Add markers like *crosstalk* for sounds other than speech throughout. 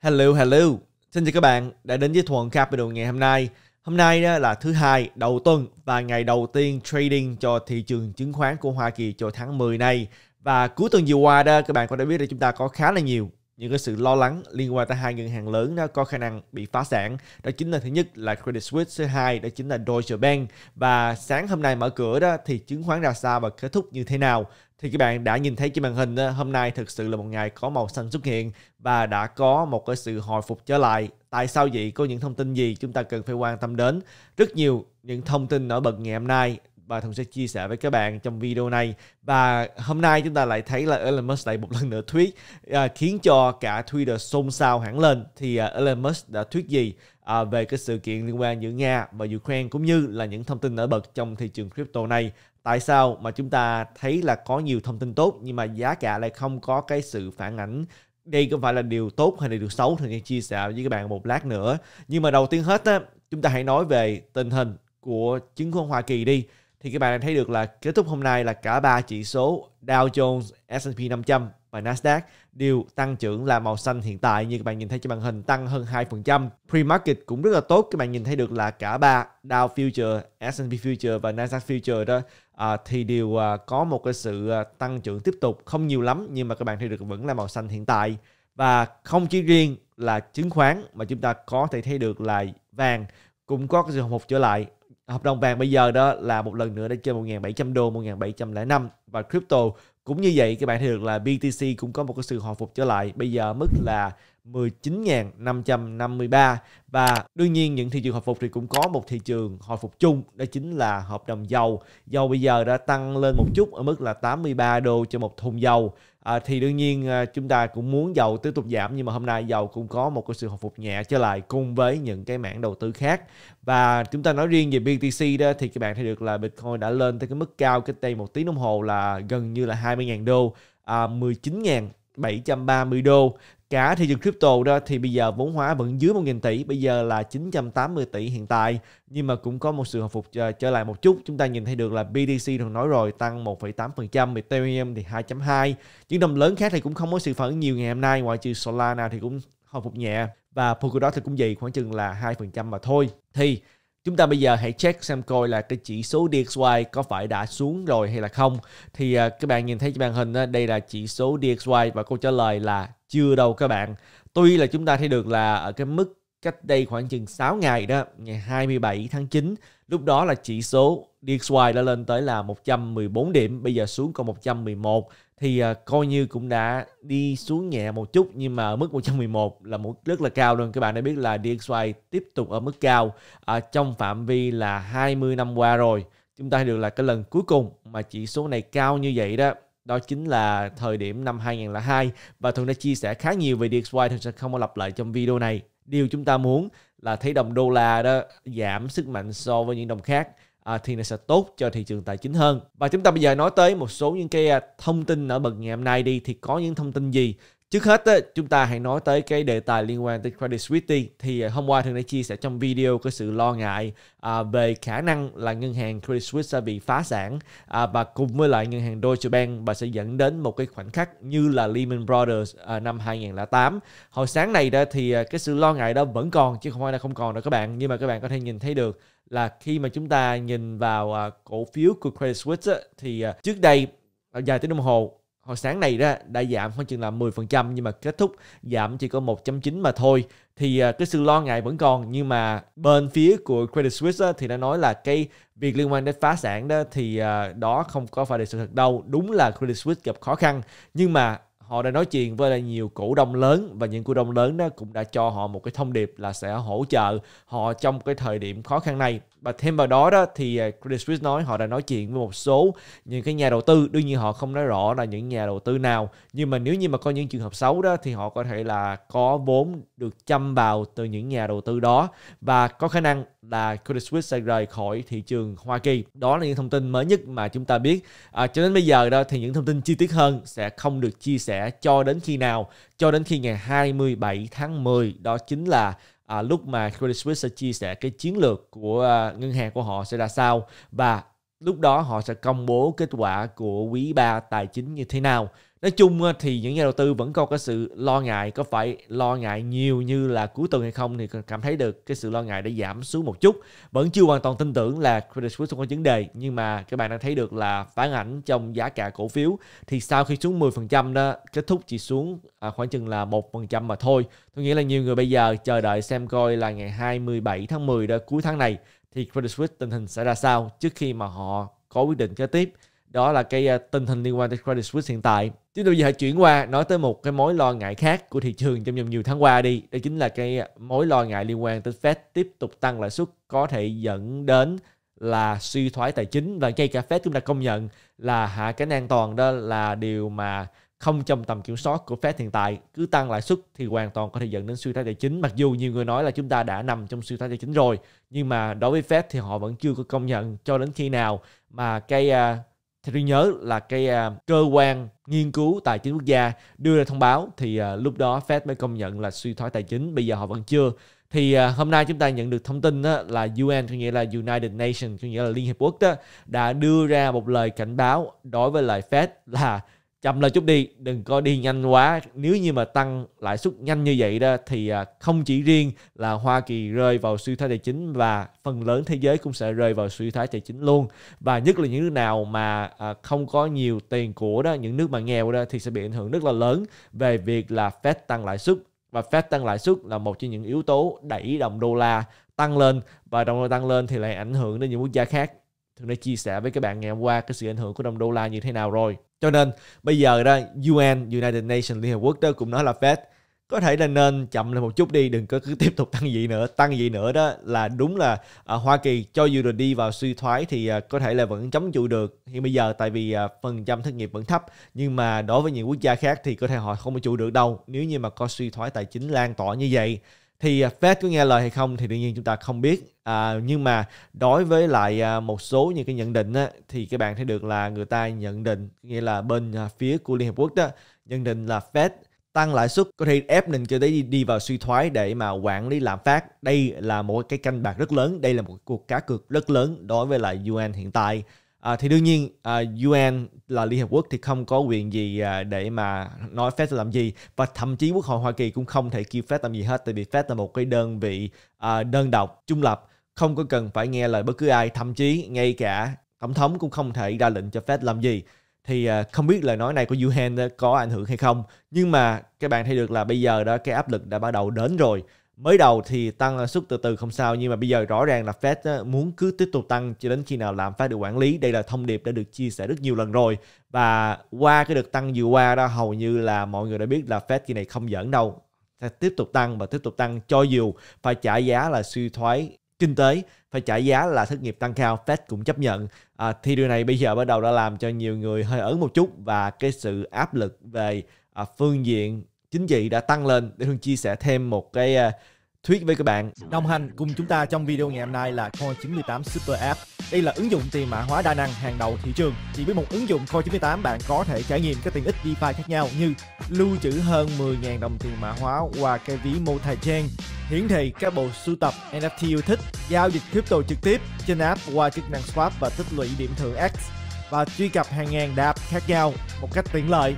Hello, hello. Xin chào các bạn đã đến với Thuận Capital ngày hôm nay. Hôm nay là thứ hai đầu tuần và ngày đầu tiên trading cho thị trường chứng khoán của Hoa Kỳ cho tháng 10 này. Và cuối tuần vừa qua đó các bạn có đã biết là chúng ta có khá là nhiều những cái sự lo lắng liên quan tới hai ngân hàng lớn đó có khả năng bị phá sản đó chính là thứ nhất là Credit Suisse thứ hai đó chính là Deutsche Bank và sáng hôm nay mở cửa đó thì chứng khoán ra sao và kết thúc như thế nào thì các bạn đã nhìn thấy trên màn hình ờ, hôm nay thực sự là một ngày có màu xanh xuất hiện và đã có một cái sự hồi phục trở lại. Tại sao vậy? Có những thông tin gì chúng ta cần phải quan tâm đến? Rất nhiều những thông tin nổi bật ngày hôm nay và Thùng sẽ chia sẻ với các bạn trong video này. Và hôm nay chúng ta lại thấy là Elon Musk lại một lần nữa thuyết à, ờ, khiến cho cả Twitter xôn xao hẳn lên. Thì à, Elon Musk đã thuyết gì à, về cái sự kiện liên quan giữa Nga và Ukraine cũng như là những thông tin nổi bật trong thị trường crypto này tại sao mà chúng ta thấy là có nhiều thông tin tốt nhưng mà giá cả lại không có cái sự phản ảnh đây có phải là điều tốt hay là điều xấu thì chia sẻ với các bạn một lát nữa nhưng mà đầu tiên hết á chúng ta hãy nói về tình hình của chứng khoán Hoa Kỳ đi thì các bạn thấy được là kết thúc hôm nay là cả ba chỉ số Dow Jones, S&P 500 và Nasdaq đều tăng trưởng là màu xanh hiện tại như các bạn nhìn thấy trên màn hình tăng hơn 2%. Pre-market cũng rất là tốt, các bạn nhìn thấy được là cả ba Dow Future, S&P Future và Nasdaq Future đó à, thì đều à, có một cái sự à, tăng trưởng tiếp tục không nhiều lắm nhưng mà các bạn thấy được vẫn là màu xanh hiện tại và không chỉ riêng là chứng khoán mà chúng ta có thể thấy được là vàng cũng có cái sự hồi phục trở lại hợp đồng vàng bây giờ đó là một lần nữa đã trên 1.700 đô 1.705 và crypto cũng như vậy các bạn thấy được là BTC cũng có một cái sự hồi phục trở lại. Bây giờ mức là 19.553 và đương nhiên những thị trường hồi phục thì cũng có một thị trường hồi phục chung đó chính là hợp đồng dầu. Dầu bây giờ đã tăng lên một chút ở mức là 83 đô cho một thùng dầu À, thì đương nhiên à, chúng ta cũng muốn dầu tiếp tục giảm nhưng mà hôm nay dầu cũng có một cái sự hồi phục nhẹ trở lại cùng với những cái mảng đầu tư khác và chúng ta nói riêng về BTC đó thì các bạn thấy được là Bitcoin đã lên tới cái mức cao cách đây một tiếng đồng hồ là gần như là 20.000 đô à, 19.000 730 đô cả thị trường crypto đó thì bây giờ vốn hóa vẫn dưới 1.000 tỷ bây giờ là 980 tỷ hiện tại nhưng mà cũng có một sự hồi phục ờ, trở lại một chút chúng ta nhìn thấy được là BTC thường nói rồi tăng 1,8% Ethereum thì 2.2 những đồng lớn khác thì cũng không có sự phản ứng nhiều ngày hôm nay ngoại trừ Solana thì cũng hồi phục nhẹ và Polkadot thì cũng vậy khoảng chừng là 2% mà thôi thì Chúng ta bây giờ hãy check xem coi là cái chỉ số DXY có phải đã xuống rồi hay là không. Thì à, các bạn nhìn thấy trên màn hình đó, đây là chỉ số DXY và câu trả lời là chưa đâu các bạn. Tuy là chúng ta thấy được là ở cái mức cách đây khoảng chừng 6 ngày đó, ngày 27 tháng 9, lúc đó là chỉ số DXY đã lên tới là 114 điểm, bây giờ xuống còn 111 thì uh, coi như cũng đã đi xuống nhẹ một chút nhưng mà ở mức 111 là một rất là cao luôn các bạn đã biết là DXY tiếp tục ở mức cao uh, trong phạm vi là 20 năm qua rồi chúng ta được là cái lần cuối cùng mà chỉ số này cao như vậy đó đó chính là thời điểm năm 2002 và Thuận đã chia sẻ khá nhiều về DXY Thuận sẽ không có lặp lại trong video này điều chúng ta muốn là thấy đồng đô la đó giảm sức mạnh so với những đồng khác à, thì nó sẽ tốt cho thị trường tài chính hơn và chúng ta bây giờ nói tới một số những cái à, thông tin ở bậc ngày hôm nay đi thì có những thông tin gì Trước hết chúng ta hãy nói tới cái đề tài liên quan tới Credit Suisse thì à, hôm qua thường đã chia sẻ trong video cái sự lo ngại à, về khả năng là ngân hàng Credit Suisse sẽ bị phá sản à, và cùng với lại ngân hàng Deutsche Bank và sẽ dẫn đến một cái khoảnh khắc như là Lehman Brothers năm 2008. Hồi sáng này đó thì cái sự lo ngại đó vẫn còn chứ không phải là không còn đâu các bạn nhưng mà các bạn có thể nhìn thấy được là khi mà chúng ta nhìn vào cổ phiếu của Credit Suisse thì trước đây dài tới đồng hồ hồi sáng này đó đã giảm khoảng chừng là 10% nhưng mà kết thúc giảm chỉ có 1.9 mà thôi thì à, cái sự lo ngại vẫn còn nhưng mà bên phía của Credit Suisse thì đã nói là cái việc liên quan đến phá sản đó thì à, đó không có phải là sự thật đâu đúng là Credit Suisse gặp khó khăn nhưng mà họ đã nói chuyện với là nhiều cổ đông lớn và những cổ đông lớn đó cũng đã cho họ một cái thông điệp là sẽ hỗ trợ họ trong cái thời điểm khó khăn này và thêm vào đó đó thì à, Credit Suisse nói họ đã nói chuyện với một số những cái nhà đầu tư đương nhiên họ không nói rõ là những nhà đầu tư nào nhưng mà nếu như mà có những trường hợp xấu đó thì họ có thể là có vốn được chăm vào từ những nhà đầu tư đó và có khả năng là Credit Suisse sẽ rời khỏi thị trường Hoa Kỳ đó là những thông tin mới nhất mà chúng ta biết à, cho đến bây giờ đó thì những thông tin chi tiết hơn sẽ không được chia sẻ cho đến khi nào? Cho đến khi ngày 27 tháng 10 đó chính là à, lúc mà Credit Suisse sẽ chia sẻ cái chiến lược của à, ngân hàng của họ sẽ ra sao và lúc đó họ sẽ công bố kết quả của quý 3 tài chính như thế nào. Nói chung ờ, thì những nhà đầu tư vẫn còn có sự lo ngại, có phải lo ngại nhiều như là cuối tuần hay không thì cảm thấy được cái sự lo ngại đã giảm xuống một chút. Vẫn chưa hoàn toàn tin tưởng là Credit Suisse không có vấn đề nhưng mà các bạn đang thấy được là phản ảnh trong giá cả cổ phiếu thì sau khi xuống 10% đó kết thúc chỉ xuống à, khoảng chừng là 1% mà thôi. Tôi nghĩ là nhiều người bây giờ chờ đợi xem coi là ngày 27 tháng 10 đó cuối tháng này thì Credit Suisse tình hình sẽ ra sao trước khi mà họ có quyết định kế tiếp đó là cái ờ, tình hình liên quan tới Credit Suisse hiện tại. Chúng tôi giờ hãy chuyển qua nói tới một cái mối lo ngại khác của thị trường trong vòng nhiều tháng qua đi. Đó chính là cái mối lo ngại liên quan tới Fed tiếp tục tăng lãi suất có thể dẫn đến là suy thoái tài chính và ngay cả Fed cũng đã công nhận là hạ cánh an toàn đó là điều mà không trong tầm kiểm soát của Fed hiện tại cứ tăng lãi suất thì hoàn toàn có thể dẫn đến suy thoái tài chính mặc dù nhiều người nói là chúng ta đã nằm trong suy thoái tài chính rồi nhưng mà đối với Fed thì họ vẫn chưa có công nhận cho đến khi nào mà cái uh, à, theo tôi nhớ là cái uh, cơ quan nghiên cứu tài chính quốc gia đưa ra thông báo thì uh, lúc đó Fed mới công nhận là suy thoái tài chính bây giờ họ vẫn chưa thì uh, hôm nay chúng ta nhận được thông tin đó là UN có nghĩa là United Nations có nghĩa là Liên Hiệp Quốc đó đã đưa ra một lời cảnh báo đối với lại Fed là chậm lại chút đi đừng có đi nhanh quá nếu như mà tăng lãi suất nhanh như vậy đó thì à, không chỉ riêng là Hoa Kỳ rơi vào suy thoái tài chính và phần lớn thế giới cũng sẽ rơi vào suy thoái tài chính luôn và nhất là những nước nào mà à, không có nhiều tiền của đó những nước mà nghèo đó thì sẽ bị ảnh hưởng rất là lớn về việc là Fed tăng lãi suất và Fed tăng lãi suất là một trong những yếu tố đẩy đồng đô la tăng lên và đồng đô la tăng lên thì lại ảnh hưởng đến những quốc gia khác thường đã chia sẻ với các bạn ngày hôm qua cái sự ảnh hưởng của đồng đô la như thế nào rồi cho nên bây giờ đó UN, United Nations, Liên Hợp Quốc đó cũng nói là Fed có thể là nên chậm lại một chút đi đừng có cứ *laughs* tiếp tục tăng gì nữa tăng gì nữa đó là đúng là à, Hoa Kỳ cho dù rồi đi vào suy thoái thì à, có thể là vẫn chống trụ được hiện bây giờ tại vì à, phần trăm thất nghiệp vẫn thấp nhưng mà đối với những quốc gia khác thì có thể họ không có trụ được đâu nếu như mà có suy thoái tài chính lan tỏa như vậy thì Fed à, có nghe lời hay không thì đương nhiên chúng ta không biết à, nhưng mà đối với lại à, một số những cái nhận định á, thì các bạn thấy được là người ta nhận định nghĩa là bên à, phía của Liên hợp Quốc đó nhận định là Fed tăng lãi suất có thể ép nền kinh tế đi, đi vào suy thoái để mà quản lý lạm phát đây là một cái canh bạc rất lớn đây là một cuộc cá cược rất lớn đối với lại UN hiện tại À, thì đương nhiên à, UN là Liên Hợp Quốc thì không có quyền gì à, để mà nói Fed làm gì và thậm chí Quốc hội Hoa Kỳ cũng không thể kêu Fed làm gì hết tại vì Fed là một cái đơn vị à, đơn độc trung lập không có cần phải nghe lời bất cứ ai thậm chí ngay cả tổng thống cũng không thể ra lệnh cho Fed làm gì thì à, không biết lời nói này của UN có ảnh hưởng hay không nhưng mà các bạn thấy được là bây giờ đó cái áp lực đã bắt đầu đến rồi mới đầu thì tăng lãi ờ, suất từ từ không sao nhưng mà bây giờ rõ ràng là Fed ờ, muốn cứ tiếp tục tăng cho đến khi nào làm phát được quản lý đây là thông điệp đã được chia sẻ rất nhiều lần rồi và qua cái đợt tăng vừa qua đó hầu như là mọi người đã biết là Fed kỳ này không giỡn đâu sẽ tiếp tục tăng và tiếp tục tăng cho dù phải trả giá là suy thoái kinh tế phải trả giá là thất nghiệp tăng cao Fed cũng chấp nhận à, thì điều này bây giờ bắt đầu đã làm cho nhiều người hơi ấn một chút và cái sự áp lực về à, phương diện chính trị đã tăng lên để Hương chia sẻ thêm một cái uh, à, thuyết với các bạn. Đồng hành cùng chúng ta trong video ngày hôm nay là Core 98 Super App. Đây là ứng dụng tiền mã hóa đa năng hàng đầu thị trường. Chỉ với một ứng dụng Core 98 bạn có thể trải nghiệm các tiện ích DeFi khác nhau như lưu trữ hơn 10.000 đồng tiền mã hóa qua cái ví multi chain hiển thị các bộ sưu tập NFT yêu thích, giao dịch crypto trực tiếp trên app qua chức năng swap và tích lũy điểm thưởng X và truy cập hàng ngàn đạp khác nhau một cách tiện lợi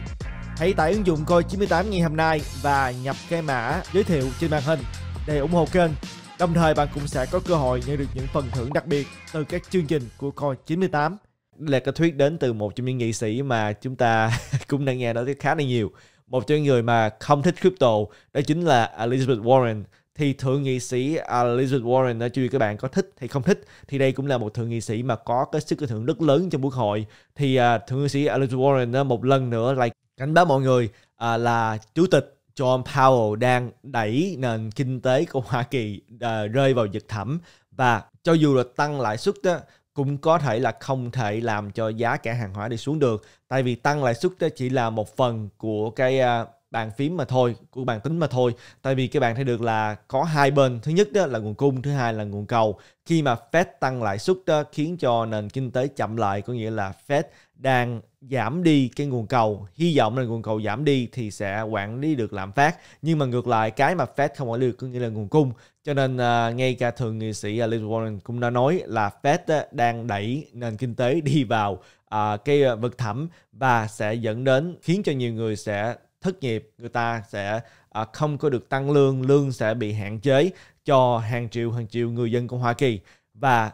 Hãy tải ứng dụng coi 98 ngày hôm nay và nhập cái mã giới thiệu trên màn hình để ủng hộ kênh. Đồng thời bạn cũng sẽ có cơ hội nhận được những phần thưởng đặc biệt từ các chương trình của coi 98. là cái thuyết đến từ một trong những nghị sĩ mà chúng ta *laughs* cũng đang nghe nói khá là nhiều. Một trong những người mà không thích crypto đó chính là Elizabeth Warren thì thượng nghị sĩ Elizabeth Warren đó chưa các bạn có thích hay không thích thì đây cũng là một thượng nghị sĩ mà có cái sức ảnh hưởng rất lớn trong quốc hội thì uh, thượng nghị sĩ Elizabeth Warren đó một lần nữa lại cảnh báo mọi người à, là chủ tịch John Powell đang đẩy nền kinh tế của Hoa Kỳ à, rơi vào vực thẳm và cho dù là tăng lãi suất đó cũng có thể là không thể làm cho giá cả hàng hóa đi xuống được tại vì tăng lãi suất đó chỉ là một phần của cái à, bàn phím mà thôi của bàn tính mà thôi tại vì các bạn thấy được là có hai bên thứ nhất đó là nguồn cung thứ hai là nguồn cầu khi mà Fed tăng lãi suất đó khiến cho nền kinh tế chậm lại có nghĩa là Fed đang giảm đi cái nguồn cầu hy vọng là nguồn cầu giảm đi thì sẽ quản lý được lạm phát nhưng mà ngược lại cái mà Fed không quản lý được có nghĩa là nguồn cung cho nên uh, ngay cả thượng nghị sĩ Elizabeth Warren cũng đã nói là Fed uh, đang đẩy nền kinh tế đi vào uh, cái vực thẳm và sẽ dẫn đến khiến cho nhiều người sẽ thất nghiệp người ta sẽ uh, không có được tăng lương lương sẽ bị hạn chế cho hàng triệu hàng triệu người dân của Hoa Kỳ và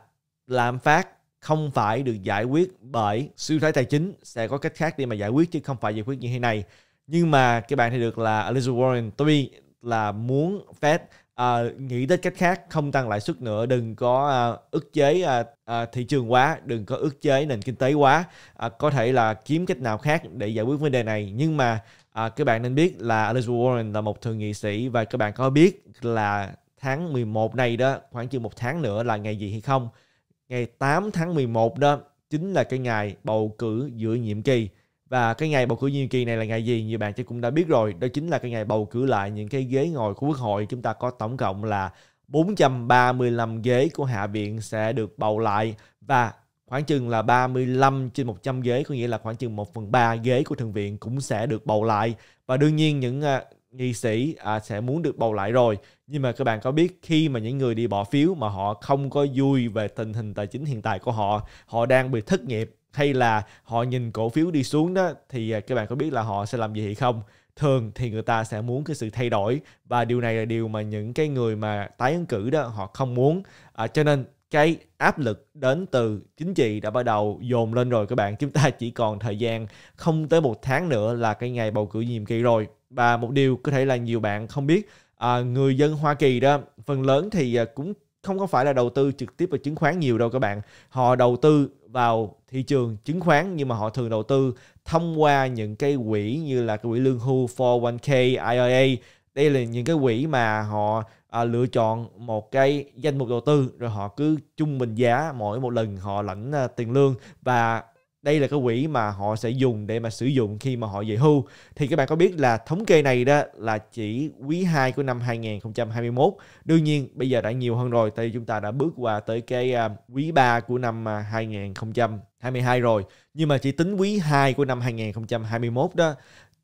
lạm phát không phải được giải quyết bởi suy thoái tài chính sẽ có cách khác để mà giải quyết chứ không phải giải quyết như thế này nhưng mà các bạn thấy được là Elizabeth Warren tuy là muốn Fed uh, nghĩ tới cách khác không tăng lãi suất nữa đừng có uh, ức chế uh, uh, thị trường quá đừng có ức chế nền kinh tế quá uh, có thể là kiếm cách nào khác để giải quyết vấn đề này nhưng mà uh, các bạn nên biết là Elizabeth Warren là một thượng nghị sĩ và các bạn có biết là tháng 11 này đó khoảng chừng một tháng nữa là ngày gì hay không ngày 8 tháng 11 đó chính là cái ngày bầu cử giữa nhiệm kỳ và cái ngày bầu cử nhiệm kỳ này là ngày gì nhiều bạn chắc cũng đã biết rồi đó chính là cái ngày bầu cử lại những cái ghế ngồi của quốc hội chúng ta có tổng cộng là 435 ghế của hạ viện sẽ được bầu lại và khoảng chừng là 35 trên 100 ghế có nghĩa là khoảng chừng 1 phần 3 ghế của thượng viện cũng sẽ được bầu lại và đương nhiên những à, nghị sĩ à, sẽ muốn được bầu lại rồi nhưng mà các bạn có biết khi mà những người đi bỏ phiếu mà họ không có vui về tình hình tài chính hiện tại của họ họ đang bị thất nghiệp hay là họ nhìn cổ phiếu đi xuống đó thì à, các bạn có biết là họ sẽ làm gì hay không thường thì người ta sẽ muốn cái sự thay đổi và điều này là điều mà những cái người mà tái ứng cử đó họ không muốn à, cho nên cái áp lực đến từ chính trị đã bắt đầu dồn lên rồi các bạn chúng ta chỉ còn thời gian không tới một tháng nữa là cái ngày bầu cử nhiệm kỳ rồi và một điều có thể là nhiều bạn không biết à, người dân Hoa Kỳ đó phần lớn thì à, cũng không có phải là đầu tư trực tiếp vào chứng khoán nhiều đâu các bạn họ đầu tư vào thị trường chứng khoán nhưng mà họ thường đầu tư thông qua những cái quỹ như là cái quỹ lương hưu 401k IRA đây là những cái quỹ mà họ à, lựa chọn một cái danh mục đầu tư rồi họ cứ trung bình giá mỗi một lần họ lãnh à, tiền lương và đây là cái quỹ mà họ sẽ dùng để mà sử dụng khi mà họ về hưu thì các bạn có biết là thống kê này đó là chỉ quý 2 của năm 2021 đương nhiên bây giờ đã nhiều hơn rồi tại vì chúng ta đã bước qua tới cái à, quý 3 của năm 2022 à, rồi nhưng mà chỉ tính quý 2 của năm 2021 đó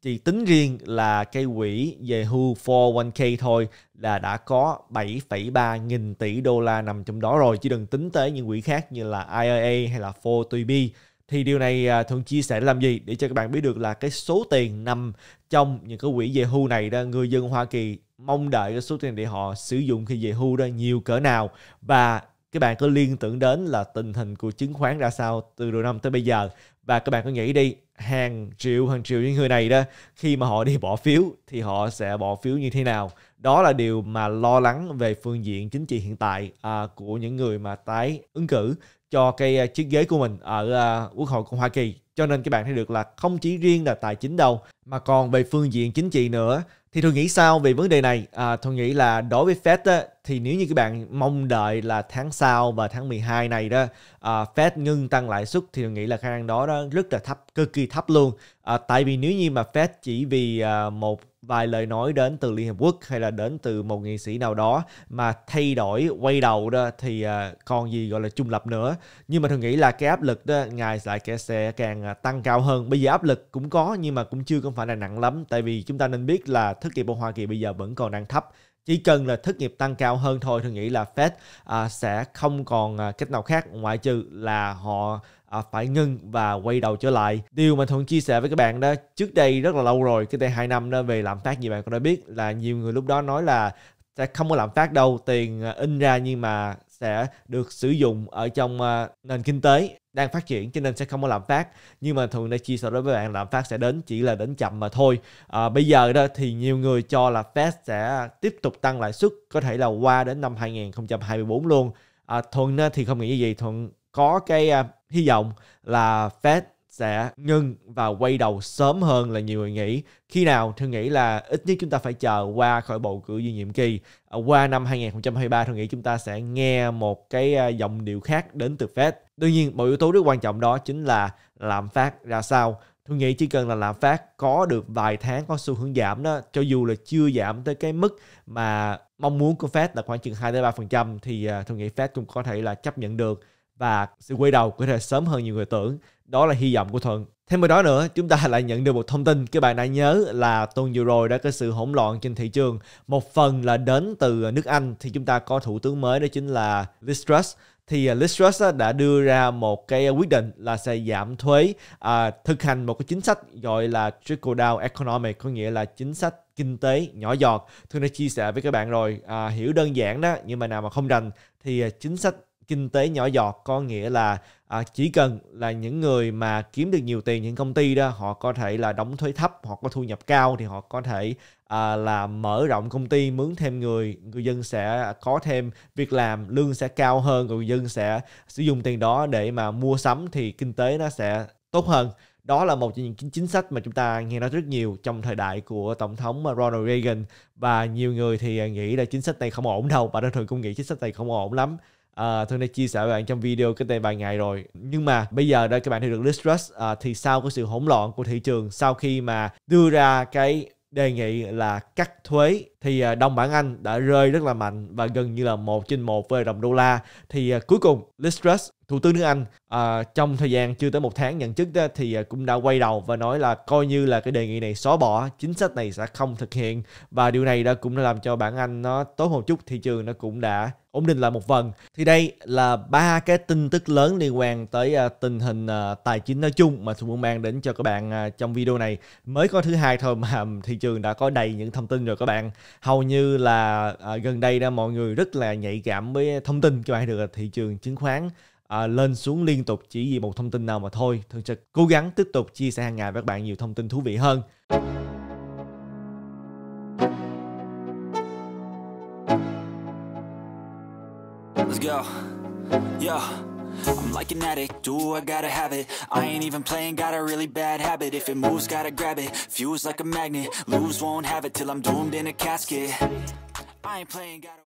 chỉ tính riêng là cái quỹ về hưu 401k thôi là đã có 7,3 nghìn tỷ đô la nằm trong đó rồi chứ đừng tính tới những quỹ khác như là IRA hay là 401b thì điều này à, thường chia sẻ làm gì để cho các bạn biết được là cái số tiền nằm trong những cái quỹ về hưu này đó người dân Hoa Kỳ mong đợi cái số tiền để họ sử dụng khi về hưu đó nhiều cỡ nào và các bạn có liên tưởng đến là tình hình của chứng khoán ra sao từ đầu năm tới bây giờ và các bạn có nghĩ đi hàng triệu hàng triệu những người này đó khi mà họ đi bỏ phiếu thì họ sẽ bỏ phiếu như thế nào đó là điều mà lo lắng về phương diện chính trị hiện tại à, của những người mà tái ứng cử cho cái à, chiếc ghế của mình ở à, Quốc hội của Hoa Kỳ. Cho nên các bạn thấy được là không chỉ riêng là tài chính đâu mà còn về phương diện chính trị nữa. Thì tôi nghĩ sao về vấn đề này? À, tôi nghĩ là đối với Fed á, thì nếu như các bạn mong đợi là tháng sau và tháng 12 này đó à, Fed ngưng tăng lãi suất thì tôi nghĩ là khả năng đó, đó rất là thấp, cực kỳ thấp luôn. À, tại vì nếu như mà Fed chỉ vì à, một vài lời nói đến từ Liên Hợp Quốc hay là đến từ một nghị sĩ nào đó mà thay đổi quay đầu đó thì à, còn gì gọi là trung lập nữa nhưng mà thường nghĩ là cái áp lực đó ngày lại sẽ càng à, tăng cao hơn bây giờ áp lực cũng có nhưng mà cũng chưa không phải là nặng lắm tại vì chúng ta nên biết là thất nghiệp ở Hoa Kỳ bây giờ vẫn còn đang thấp chỉ cần là thất nghiệp tăng cao hơn thôi tôi nghĩ là Fed à, sẽ không còn cách nào khác ngoại trừ là họ à, phải ngưng và quay đầu trở lại điều mà thuận chia sẻ với các bạn đó trước đây rất là lâu rồi cái đây hai năm đó về lạm phát gì bạn cũng đã biết là nhiều người lúc đó nói là sẽ không có lạm phát đâu tiền à, in ra nhưng mà sẽ được sử dụng ở trong à, nền kinh tế đang phát triển cho nên sẽ không có lạm phát nhưng mà thường đã chia sẻ với bạn lạm phát sẽ đến chỉ là đến chậm mà thôi à, bây giờ đó thì nhiều người cho là Fed sẽ tiếp tục tăng lãi suất có thể là qua đến năm 2024 luôn à, thuận thì không nghĩ gì thuận có cái à, hy vọng là Fed sẽ ngưng và quay đầu sớm hơn là nhiều người nghĩ. Khi nào? Tôi nghĩ là ít nhất chúng ta phải chờ qua khỏi bầu cử duy nhiệm kỳ. À, qua năm 2023 tôi nghĩ chúng ta sẽ nghe một cái à, giọng điệu khác đến từ Fed. Đương nhiên một yếu tố rất quan trọng đó chính là lạm phát ra sao. Tôi nghĩ chỉ cần là lạm phát có được vài tháng có xu hướng giảm đó, cho dù là chưa giảm tới cái mức mà mong muốn của Fed là khoảng chừng 2 3% thì à, tôi nghĩ Fed cũng có thể là chấp nhận được và sự quay đầu có thể sớm hơn nhiều người tưởng. Đó là hy vọng của Thuận. Thêm vào đó nữa, chúng ta lại nhận được một thông tin các bạn đã nhớ là tuần vừa rồi đã có sự hỗn loạn trên thị trường. Một phần là đến từ nước Anh thì chúng ta có thủ tướng mới đó chính là Liz Truss thì à, Liz Truss đã đưa ra một cái quyết định là sẽ giảm thuế à, thực hành một cái chính sách gọi là trickle down economic có nghĩa là chính sách kinh tế nhỏ giọt tôi đã chia sẻ với các bạn rồi à, hiểu đơn giản đó nhưng mà nào mà không rành thì à, chính sách kinh tế nhỏ giọt có nghĩa là à, chỉ cần là những người mà kiếm được nhiều tiền những công ty đó họ có thể là đóng thuế thấp họ có thu nhập cao thì họ có thể à, là mở rộng công ty mướn thêm người người dân sẽ có thêm việc làm lương sẽ cao hơn người dân sẽ sử dụng tiền đó để mà mua sắm thì kinh tế nó sẽ tốt hơn đó là một trong những chính sách mà chúng ta nghe nói rất nhiều trong thời đại của tổng thống Ronald Reagan và nhiều người thì nghĩ là chính sách này không ổn đâu và đơn thường cũng nghĩ chính sách này không ổn lắm À, Thương đã chia sẻ với bạn trong video cái đây vài ngày rồi Nhưng mà bây giờ đây các bạn thấy được Listrust à, ờ, Thì sau cái sự hỗn loạn của thị trường Sau khi mà đưa ra cái đề nghị là cắt thuế thì ờ, đồng bảng Anh đã rơi rất là mạnh và gần như là một trên một với đồng đô la thì cuối cùng Listrust Thủ tướng nước Anh à, trong thời gian chưa tới một tháng nhận chức đó, thì à, cũng đã quay đầu và nói là coi như là cái đề nghị này xóa bỏ, chính sách này sẽ không thực hiện và điều này đã cũng đã làm cho bản Anh nó tốt một chút, thị trường nó cũng đã ổn định lại một phần. Thì đây là ba cái tin tức lớn liên quan tới uh, tình hình uh, tài chính nói chung mà tôi muốn mang đến cho các bạn uh, trong video này. Mới có thứ hai thôi mà *laughs* thị trường đã có đầy những thông tin rồi các bạn. Hầu như là uh, gần đây đó mọi người rất là nhạy cảm với thông tin các bạn được thị trường chứng khoán à, lên xuống liên tục chỉ vì một thông tin nào mà thôi. Thường trực cố gắng tiếp tục chia sẻ hàng ngày với các bạn nhiều thông tin thú vị hơn. Let's go. Yeah. I'm like an addict, do I gotta have it I ain't even playing, got a really bad habit If it moves, gotta grab it, fuse like a magnet Lose, won't have it till I'm doomed in a casket I ain't playing, gotta